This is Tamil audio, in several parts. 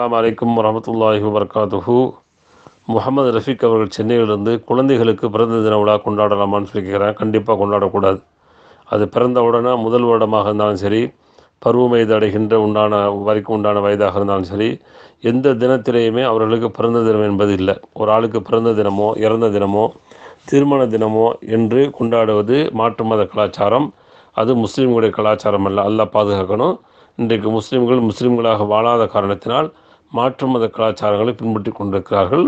அலாம் வலைக்கம் வரமத்துல்லாஹி வபர்காத்துஹு முகமது ரஃபீக் அவர்கள் சென்னையிலிருந்து குழந்தைகளுக்கு பிறந்த தின விழா கொண்டாடலாமான்னு சொல்லி கேட்குறேன் கண்டிப்பாக கொண்டாடக்கூடாது அது பிறந்தவுடனே முதல் வருடமாக இருந்தாலும் சரி பருவ வயது அடைகின்ற உண்டான வரைக்கும் உண்டான வயதாக இருந்தாலும் சரி எந்த தினத்திலேயுமே அவர்களுக்கு பிறந்த தினம் என்பது இல்லை ஒரு ஆளுக்கு பிறந்த தினமோ இறந்த தினமோ திருமண தினமோ என்று கொண்டாடுவது மாற்று மத கலாச்சாரம் அது முஸ்லீம்களுடைய கலாச்சாரம் அல்ல அல்ல பாதுகாக்கணும் இன்றைக்கு முஸ்லீம்கள் முஸ்லீம்களாக வாழாத காரணத்தினால் மாற்று மத கலாச்சாரங்களை பின்பற்றி கொண்டிருக்கிறார்கள்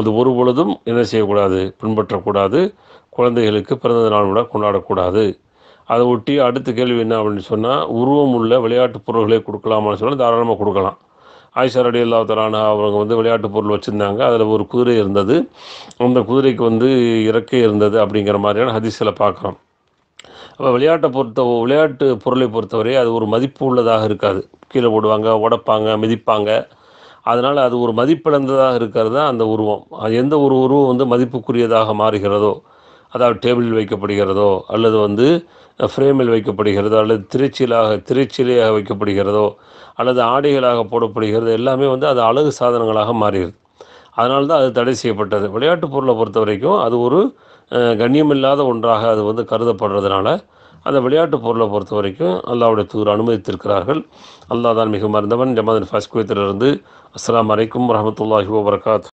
அது ஒருபொழுதும் என்ன செய்யக்கூடாது பின்பற்றக்கூடாது குழந்தைகளுக்கு பிறந்த நாள் விட கொண்டாடக்கூடாது அதை ஒட்டி அடுத்த கேள்வி என்ன அப்படின்னு சொன்னால் உருவம் உள்ள விளையாட்டு பொருள்களை கொடுக்கலாமான்னு சொன்னால் தாராளமாக கொடுக்கலாம் ஆயிஷா ரடி அல்லா தலானா அவங்க வந்து விளையாட்டு பொருள் வச்சுருந்தாங்க அதில் ஒரு குதிரை இருந்தது அந்த குதிரைக்கு வந்து இறக்கை இருந்தது அப்படிங்கிற மாதிரியான ஹதிசில் பார்க்குறோம் அப்போ விளையாட்டை பொறுத்த விளையாட்டு பொருளை பொறுத்தவரை அது ஒரு மதிப்பு உள்ளதாக இருக்காது கீழே போடுவாங்க உடப்பாங்க மிதிப்பாங்க அதனால் அது ஒரு மதிப்பிழந்ததாக இருக்கிறது தான் அந்த உருவம் அது எந்த ஒரு உருவம் வந்து மதிப்புக்குரியதாக மாறுகிறதோ அதாவது டேபிளில் வைக்கப்படுகிறதோ அல்லது வந்து ஃப்ரேமில் வைக்கப்படுகிறதோ அல்லது திருச்சியிலாக திருச்சிலையாக வைக்கப்படுகிறதோ அல்லது ஆடைகளாக போடப்படுகிறது எல்லாமே வந்து அது அழகு சாதனங்களாக மாறிடுது அதனால தான் அது தடை செய்யப்பட்டது விளையாட்டு பொருளை பொறுத்த வரைக்கும் அது ஒரு கண்ணியமில்லாத ஒன்றாக அது வந்து கருதப்படுறதுனால அந்த விளையாட்டு பொருளை பொறுத்த வரைக்கும் அல்லாவுடைய தூர் அனுமதித்திருக்கிறார்கள் அல்லாஹ் தான் மிக மறந்தவன் ஜமாதின் ஃபஸ்குவத்திலிருந்து அஸ்லாம் வலைக்கம் ரஹமத்துல்லாஹி வரகாத்